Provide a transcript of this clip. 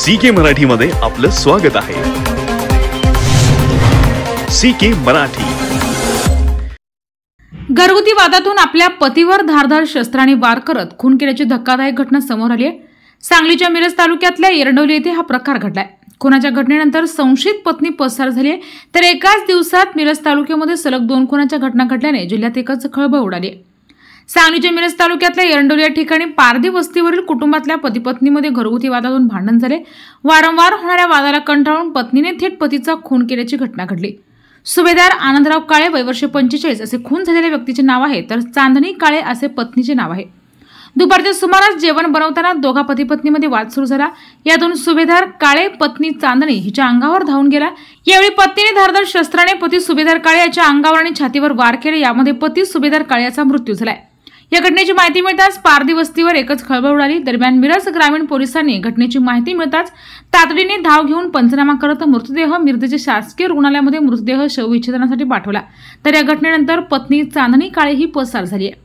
C के मध्ये आपलं स्वागत आहे सी के मराठी घरगुती वादातून आपल्या पतीवर धारधार शस्त्राने वार करत खून केल्याची धक्कादायक घटना समोर आली आहे सांगलीच्या मिरज तालुक्यातल्या येरडवली येथे हा प्रकार घडलाय खुनाच्या घटनेनंतर संशयित पत्नी पसार झाली आहे तर एकाच दिवसात मिरज तालुक्यामध्ये सलग दोन खुनाच्या घटना घडल्याने जिल्ह्यात एकच खळबळ उडाली आहे सांगलीच्या मिरज तालुक्यातल्या एरंडोली या ठिकाणी पारधी वस्तीवरील कुटुंबातल्या पतीपत्नीमध्ये घरगुती वादातून भांडण झाले वारंवार होणाऱ्या वादाला कंटाळून पत्नीने थेट पतीचा खून केल्याची घटना घडली सुभेदार आनंदराव काळे वर्ष पंचेचाळीस असे खून झालेल्या व्यक्तीचे नाव आहे तर चांदणी काळे असे पत्नीचे नाव आहे दुपारच्या सुमारास जेवण बनवताना दोघा पत्नीमध्ये वाद सुरू झाला यातून सुभेदार काळे पत्नी चांदणी हिच्या अंगावर धावून गेला यावेळी पत्नीने धारदार शस्त्राने पती सुभेदार काळे याच्या अंगावर आणि छातीवर वार केले यामध्ये पती सुभेदार काळे याचा मृत्यू झालाय या घटनेची माहिती मिळताच पारधी वस्तीवर एकच खळबळ उडाली दरम्यान मिरज ग्रामीण पोलिसांनी घटनेची माहिती मिळताच तातडीने धाव घेऊन पंचनामा करत मृतदेह मिरजेच्या शासकीय रुग्णालयामध्ये मृतदेह शवविच्छेदनासाठी पाठवला तर या घटनेनंतर पत्नी चांदणी काळे ही पसार झाली आहे